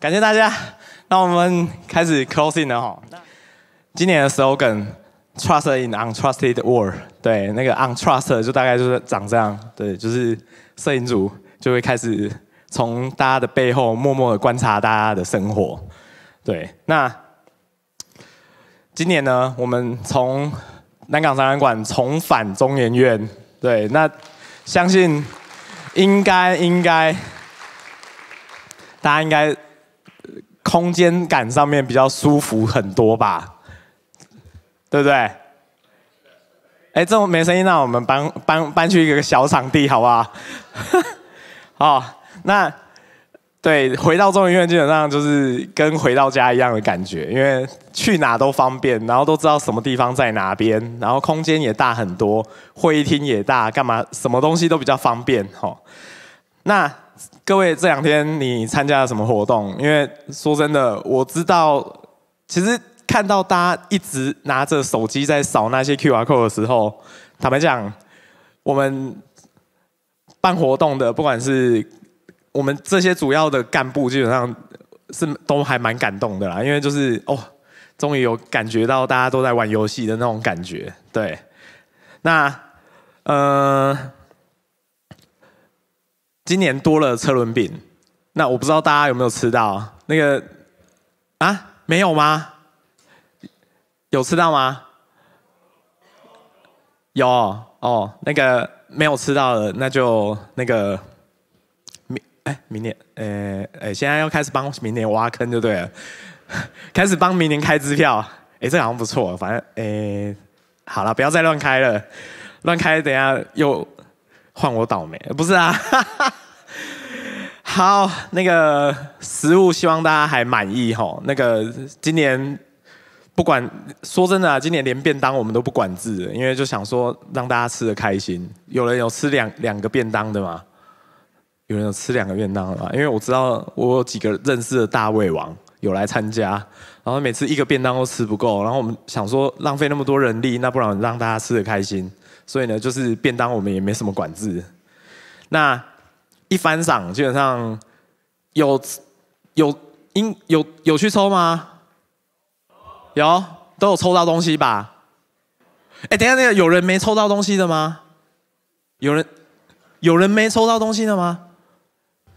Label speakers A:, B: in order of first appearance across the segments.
A: 感谢大家。那我们开始 closing 哦。今年的 slogan trust in untrusted world，对，那个 untrusted 就大概就是长这样，对，就是摄影组就会开始从大家的背后默默的观察大家的生活，对。那今年呢，我们从南港展览馆重返中研院，对，那相信应该应该大家应该。空间感上面比较舒服很多吧，对不对？哎，这么没声音，那我们搬搬搬去一个小场地好不好？好，那对，回到中医院基本上就是跟回到家一样的感觉，因为去哪都方便，然后都知道什么地方在哪边，然后空间也大很多，会议厅也大，干嘛什么东西都比较方便。好，那。各位这两天你参加了什么活动？因为说真的，我知道，其实看到大家一直拿着手机在扫那些 QR code 的时候，坦白讲，我们办活动的，不管是我们这些主要的干部，基本上是都还蛮感动的啦。因为就是哦，终于有感觉到大家都在玩游戏的那种感觉。对，那嗯。今年多了车轮饼，那我不知道大家有没有吃到那个啊？没有吗？有吃到吗？有哦，那个没有吃到的，那就那个明哎明年呃呃，现在要开始帮明年挖坑就对了，开始帮明年开支票，哎，这好像不错，反正哎好了，不要再乱开了，乱开等下又。换我倒霉，不是啊，好，那个食物希望大家还满意吼。那个今年不管说真的，啊，今年连便当我们都不管制，因为就想说让大家吃的开心。有人有吃两两个便当的吗？有人有吃两个便当吗？因为我知道我有几个认识的大胃王有来参加，然后每次一个便当都吃不够，然后我们想说浪费那么多人力，那不然让大家吃的开心。所以呢，就是便当我们也没什么管制。那一翻赏基本上有有有有去抽吗？有都有抽到东西吧？哎，等下那个有人没抽到东西的吗？有人有人没抽到东西的吗？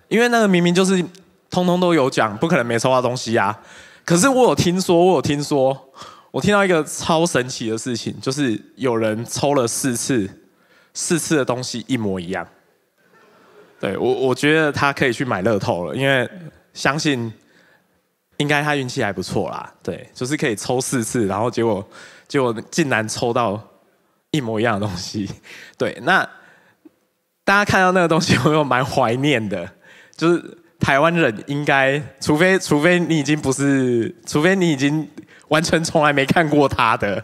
A: 因为那个明明就是通通都有奖，不可能没抽到东西呀。可是我有听说，我有听说。我听到一个超神奇的事情，就是有人抽了四次，四次的东西一模一样。对我，我觉得他可以去买乐透了，因为相信应该他运气还不错啦。对，就是可以抽四次，然后结果果竟然抽到一模一样的东西。对，那大家看到那个东西，我又蛮怀念的，就是台湾人应该，除非除非你已经不是，除非你已经。完全从来没看过他的，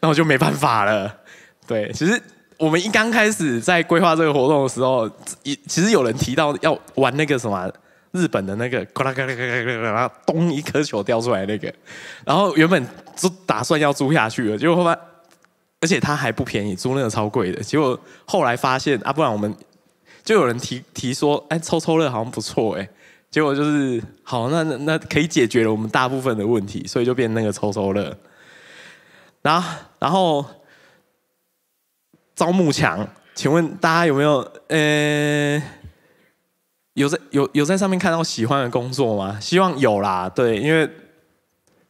A: 那我就没办法了。对，其实我们一刚开始在规划这个活动的时候，一其实有人提到要玩那个什么日本的那个，然啦，咚一颗球掉出来那个，然后原本就打算要租下去了，结果后边，而且它还不便宜，租那个超贵的。结果后来发现啊，不然我们就有人提提说，哎，抽抽乐好像不错哎。结果就是好，那那那可以解决了我们大部分的问题，所以就变那个抽抽乐。然后，然后招募墙，请问大家有没有呃，有在有有在上面看到喜欢的工作吗？希望有啦，对，因为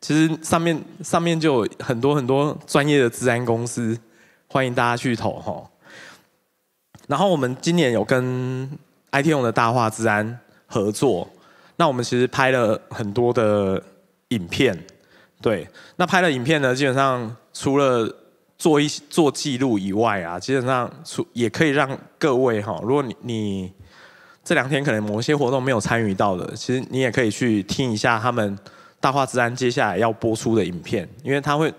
A: 其实上面上面就有很多很多专业的治安公司，欢迎大家去投吼。然后我们今年有跟 IT 用的大化治安。合作，那我们其实拍了很多的影片，对，那拍了影片呢，基本上除了做一做记录以外啊，基本上除也可以让各位哈，如果你你这两天可能某些活动没有参与到的，其实你也可以去听一下他们大化之安接下来要播出的影片，因为他会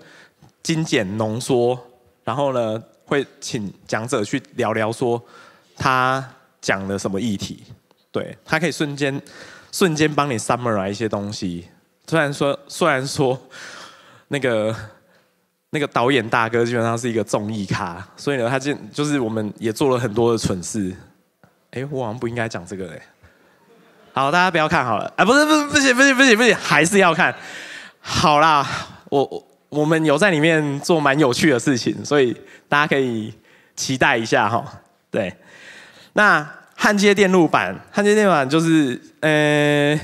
A: 精简浓缩，然后呢会请讲者去聊聊说他讲了什么议题。对他可以瞬间、瞬间帮你 summarize 一些东西。虽然说，虽然说，那个、那个导演大哥基本上是一个综艺咖，所以呢，他就就是我们也做了很多的蠢事。哎，我好像不应该讲这个哎。好，大家不要看好了。哎，不是，不，不行，不行，不行，不行，还是要看。好啦，我我我们有在里面做蛮有趣的事情，所以大家可以期待一下哈。对，那。焊接电路板，焊接电路板就是，呃，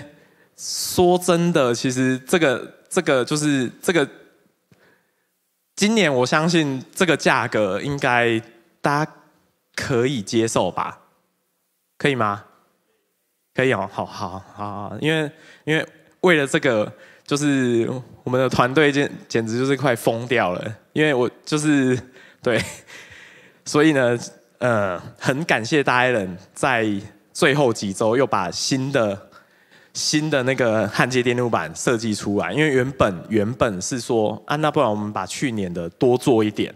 A: 说真的，其实这个这个就是这个，今年我相信这个价格应该大家可以接受吧？可以吗？可以哦，好好好好，因为因为为了这个，就是我们的团队简简直就是快疯掉了，因为我就是对，所以呢。呃，很感谢大 A 人，在最后几周又把新的新的那个焊接电路板设计出来。因为原本原本是说，啊，那不然我们把去年的多做一点。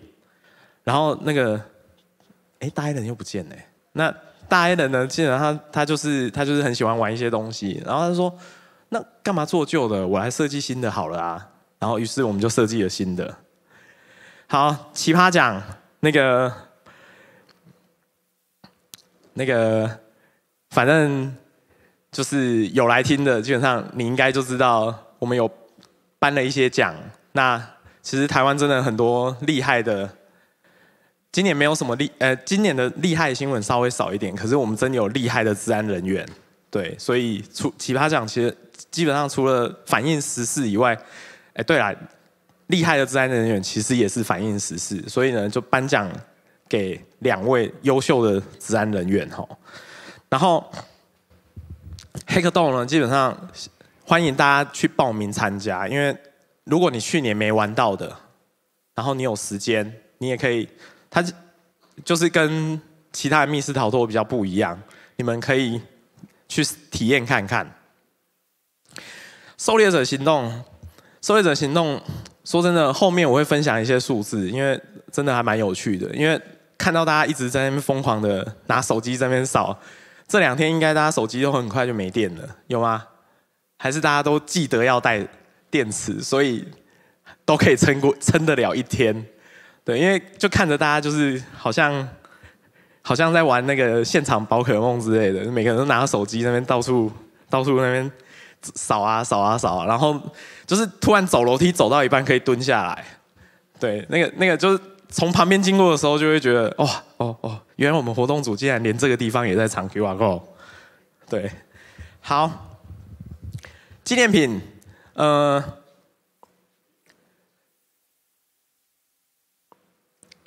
A: 然后那个，哎，大 A 人又不见哎。那大 A 人呢？既然他他就是他就是很喜欢玩一些东西，然后他说，那干嘛做旧的？我来设计新的好了啊。然后于是我们就设计了新的。好，奇葩奖那个。那个，反正就是有来听的，基本上你应该就知道我们有颁了一些奖。那其实台湾真的很多厉害的，今年没有什么厉，呃，今年的厉害新闻稍微少一点，可是我们真的有厉害的治安人员，对，所以除奇葩奖，其实基本上除了反映时事以外，哎，对啦，厉害的治安人员其实也是反映时事，所以呢，就颁奖。给两位优秀的治安人员哈，然后黑客洞呢，基本上欢迎大家去报名参加，因为如果你去年没玩到的，然后你有时间，你也可以，它就是跟其他的密室逃脱比较不一样，你们可以去体验看看。狩猎者行动，狩猎者行动，说真的，后面我会分享一些数字，因为真的还蛮有趣的，因为。看到大家一直在那边疯狂的拿手机在那边扫，这两天应该大家手机都很快就没电了，有吗？还是大家都记得要带电池，所以都可以撑过撑得了一天？对，因为就看着大家就是好像好像在玩那个现场宝可梦之类的，每个人都拿手机那边到处到处那边扫啊扫啊扫，然后就是突然走楼梯走到一半可以蹲下来，对，那个那个就是。从旁边经过的时候，就会觉得，哇，哦哦，原来我们活动组竟然连这个地方也在藏 Q code。对，好，纪念品，呃，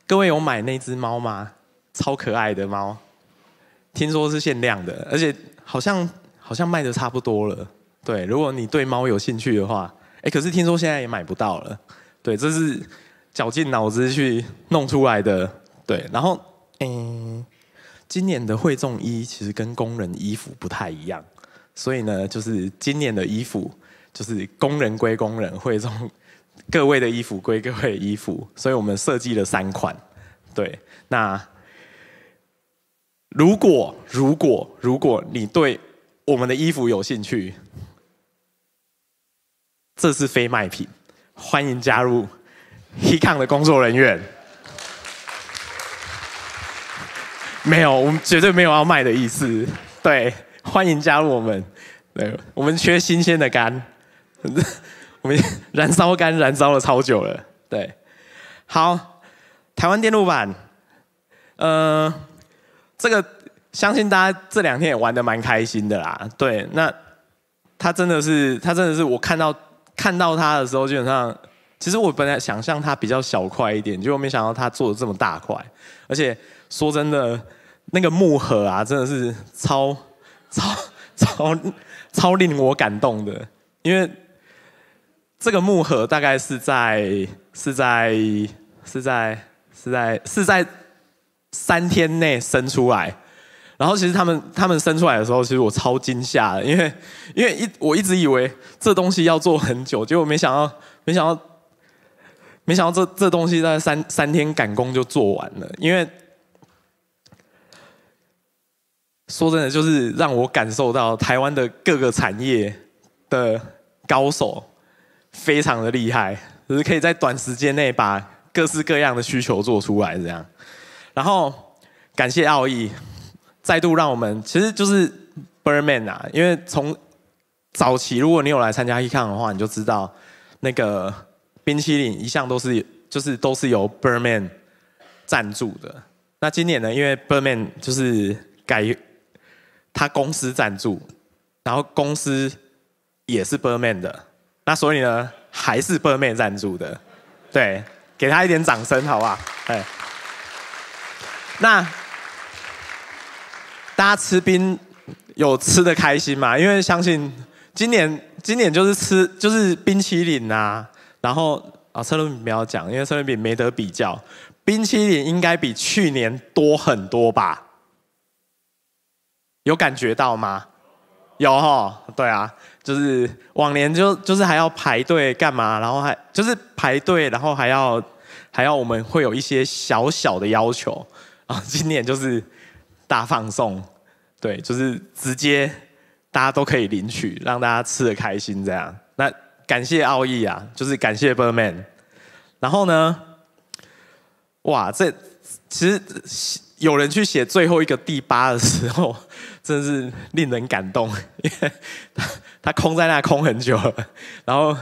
A: 各位有买那只猫吗？超可爱的猫，听说是限量的，而且好像好像卖的差不多了，对，如果你对猫有兴趣的话，哎，可是听说现在也买不到了，对，这是。绞尽脑汁去弄出来的，对。然后，嗯，今年的汇众衣其实跟工人衣服不太一样，所以呢，就是今年的衣服就是工人归工人，汇众各位的衣服归各位衣服，所以我们设计了三款。对，那如果如果如果你对我们的衣服有兴趣，这是非卖品，欢迎加入。Hecon 的工作人员，没有，我们绝对没有要卖的意思。对，欢迎加入我们。对，我们缺新鲜的肝，我们燃烧肝燃烧了超久了。对，好，台湾电路板，呃，这个相信大家这两天也玩的蛮开心的啦。对，那他真的是，他真的是，我看到看到他的时候，基本上。其实我本来想象它比较小块一点，结果没想到它做的这么大块，而且说真的，那个木盒啊，真的是超 超超超令我感动的，因为这个木盒大概是在是在是在是在是在三天内生出来，然后其实他们他们生出来的时候，其实我超惊吓的，因为因为一我一直以为这东西要做很久，结果没想到没想到。没想到这这东西在三三天赶工就做完了，因为说真的，就是让我感受到台湾的各个产业的高手非常的厉害，就是可以在短时间内把各式各样的需求做出来这样。然后感谢奥义，再度让我们其实就是 b u r Man 啊，因为从早期如果你有来参加 E 看的话，你就知道那个。冰淇淋一向都是就是都是由 b e r m a n 赞助的。那今年呢？因为 b e r m a n 就是改他公司赞助，然后公司也是 b e r m a n 的，那所以呢还是 b e r m a n 赞助的。对，给他一点掌声好不好？哎，那大家吃冰有吃的开心吗？因为相信今年今年就是吃就是冰淇淋啊。然后啊，车轮饼不要讲，因为车轮饼没得比较。冰淇淋应该比去年多很多吧？有感觉到吗？有哈，对啊，就是往年就就是还要排队干嘛，然后还就是排队，然后还要还要我们会有一些小小的要求啊，今年就是大放送，对，就是直接大家都可以领取，让大家吃的开心这样。那。感谢奥义啊，就是感谢 Birdman。然后呢，哇，这其实有人去写最后一个第八的时候，真是令人感动。他 他空在那空很久了。然后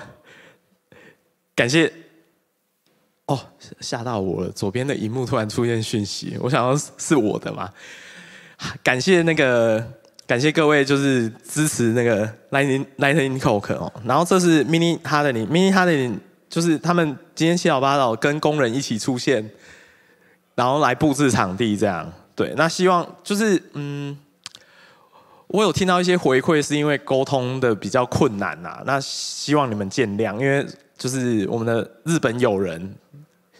A: 感谢，哦，吓到我了！左边的荧幕突然出现讯息，我想要是我的嘛？感谢那个。感谢各位，就是支持那个 Lightning Lightning Coke 哦。然后这是 Mini Harden，Mini Harden 就是他们今天七老八老跟工人一起出现，然后来布置场地这样。对，那希望就是嗯，我有听到一些回馈，是因为沟通的比较困难呐。那希望你们见谅，因为就是我们的日本友人，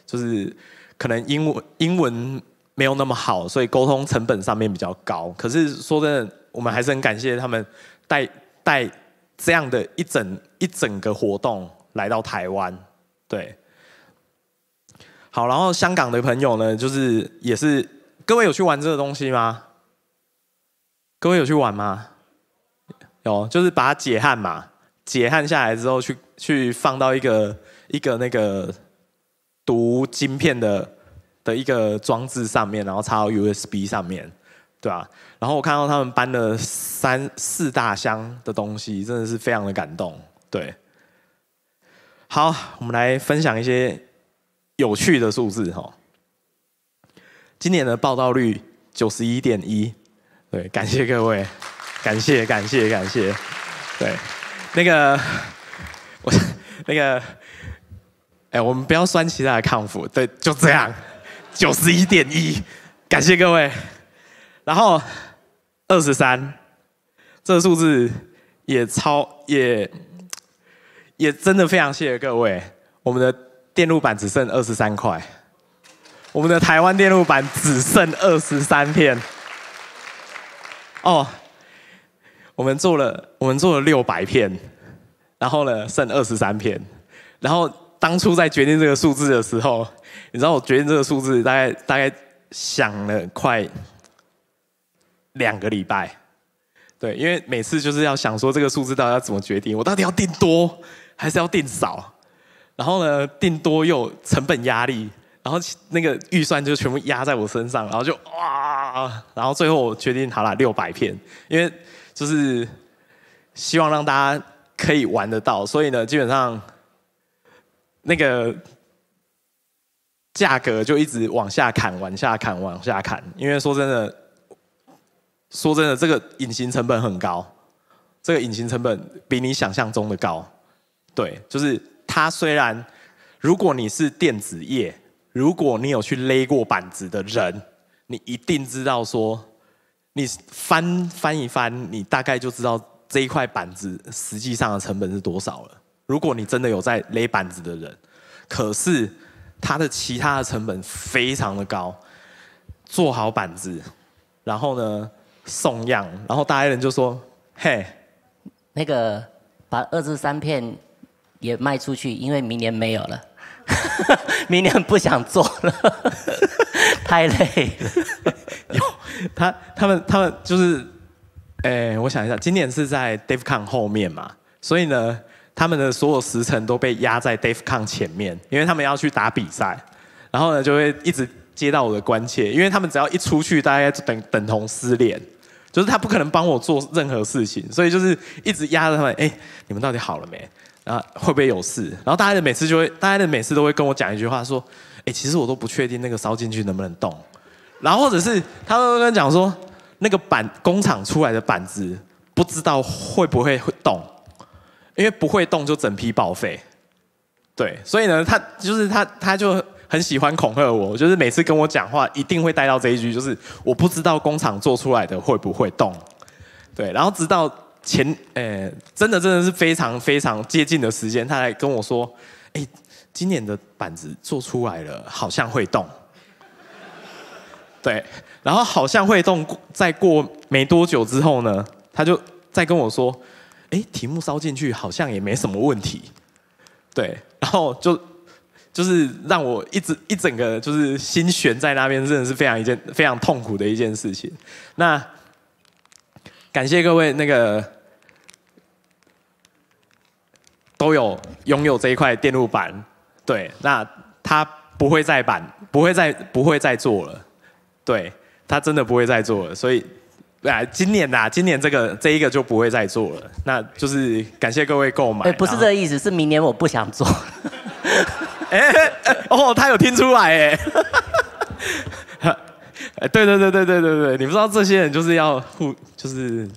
A: 就是可能英文英文没有那么好，所以沟通成本上面比较高。可是说真的。我们还是很感谢他们带带这样的一整一整个活动来到台湾，对。好，然后香港的朋友呢，就是也是各位有去玩这个东西吗？各位有去玩吗？有，就是把它解焊嘛，解焊下来之后，去去放到一个一个那个读晶片的的一个装置上面，然后插到 USB 上面。对啊，然后我看到他们搬了三四大箱的东西，真的是非常的感动。对，好，我们来分享一些有趣的数字哈。今年的报道率九十一点一，对，感谢各位，感谢感谢感谢，对，那个 我那个，哎，我们不要算其他的康复，对，就这样，九十一点一，感谢各位。然后二十三，这数字也超也也真的非常谢谢各位。我们的电路板只剩二十三块，我们的台湾电路板只剩二十三片。哦，我们做了我们做了六百片，然后呢剩二十三片。然后当初在决定这个数字的时候，你知道我决定这个数字大概大概想了快。两个礼拜，对，因为每次就是要想说这个数字到底要怎么决定，我到底要定多还是要定少？然后呢，定多又成本压力，然后那个预算就全部压在我身上，然后就哇！然后最后我决定好了，六百片，因为就是希望让大家可以玩得到，所以呢，基本上那个价格就一直往下砍，往下砍，往下砍，因为说真的。说真的，这个隐形成本很高，这个隐形成本比你想象中的高。对，就是它虽然，如果你是电子业，如果你有去勒过板子的人，你一定知道说，你翻翻一翻，你大概就知道这一块板子实际上的成本是多少了。如果你真的有在勒板子的人，可是它的其他的成本非常的高，做好板子，然后呢？送样，然后大爱人就说：“嘿，那个把二至三片也卖出去，因为明年没有了，明年不想做了，太累了。”有他，他们，他们就是，哎，我想一下，今年是在 DaveCon 后面嘛，所以呢，他们的所有时程都被压在 DaveCon 前面，因为他们要去打比赛，然后呢，就会一直。接到我的关切，因为他们只要一出去，大概等等同失联，就是他不可能帮我做任何事情，所以就是一直压着他们。哎，你们到底好了没？然后会不会有事？然后大家的每次就会，大家的每次都会跟我讲一句话，说：“哎，其实我都不确定那个烧进去能不能动。”然后或者是他们会跟讲说：“那个板工厂出来的板子不知道会不会会动，因为不会动就整批报废。”对，所以呢，他就是他，他就。很喜欢恐吓我，就是每次跟我讲话一定会带到这一句，就是我不知道工厂做出来的会不会动，对。然后直到前，呃，真的真的是非常非常接近的时间，他来跟我说，哎，今年的板子做出来了，好像会动。对。然后好像会动，过再过没多久之后呢，他就再跟我说，哎，题目烧进去好像也没什么问题。对。然后就。就是让我一直一整个就是心悬在那边，真的是非常一件非常痛苦的一件事情。那感谢各位，那个都有拥有这一块电路板。对，那他不会再板，不会再不会再做了。对，他真的不会再做了。所以啊，今年呐，今年这个这一个就不会再做了。那就是感谢各位购买。哎，不是这意思，是明年我不想做。哎 哦，他有听出来哎！哎，对对对对对对对，你不知道这些人就是要互，就是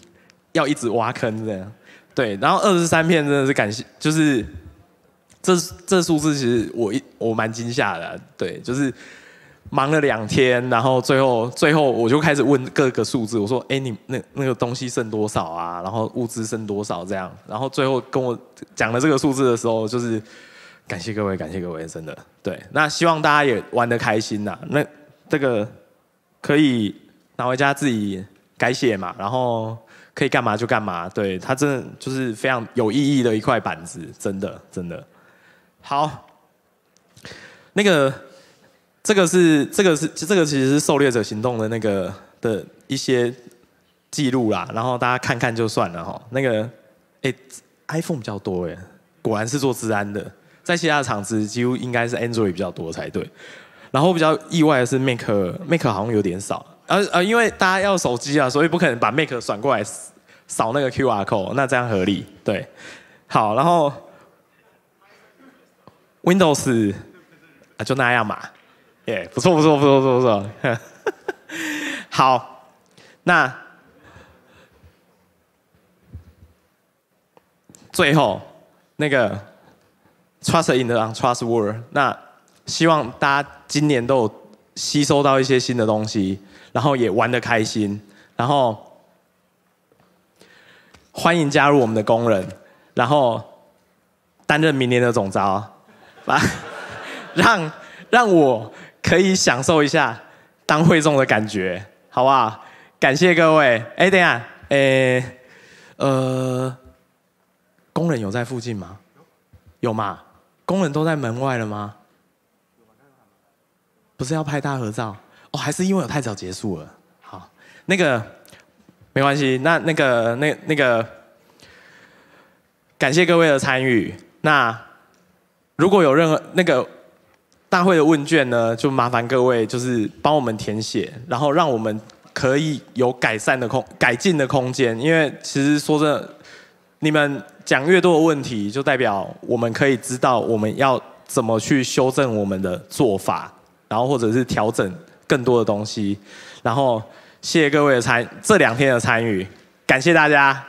A: 要一直挖坑这样。对，然后二十三片真的是感谢，就是这这数字其实我一我蛮惊吓的。对，就是忙了两天，然后最后最后我就开始问各个数字，我说：“哎，你那那个东西剩多少啊？然后物资剩多少这样？”然后最后跟我讲了这个数字的时候，就是。感谢各位，感谢各位，真的。对，那希望大家也玩的开心呐。那这个可以拿回家自己改写嘛，然后可以干嘛就干嘛。对，它真的就是非常有意义的一块板子，真的真的。好，那个这个是这个是这个其实是狩猎者行动的那个的一些记录啦，然后大家看看就算了哈。那个哎，iPhone 比较多哎，果然是做治安的。在其他的厂子，几乎应该是 Android 比较多才对。然后比较意外的是 m a c m a c 好像有点少，呃呃，因为大家要手机啊，所以不可能把 m a c 转过来扫那个 QR code，那这样合理。对，好，然后 Windows 啊就那样嘛，耶，不错不错不错不错不错。好，那最后那个。Trust in the trust world。那希望大家今年都有吸收到一些新的东西，然后也玩得开心，然后欢迎加入我们的工人，然后担任明年的总招，来 让让我可以享受一下当会众的感觉，好不好？感谢各位。哎，等一下，哎，呃，工人有在附近吗？有吗？工人都在门外了吗？不是要拍大合照哦，还是因为我太早结束了？好，那个没关系，那那个那那个，感谢各位的参与。那如果有任何那个大会的问卷呢，就麻烦各位就是帮我们填写，然后让我们可以有改善的空、改进的空间。因为其实说真的。你们讲越多的问题，就代表我们可以知道我们要怎么去修正我们的做法，然后或者是调整更多的东西。然后谢谢各位的参这两天的参与，感谢大家。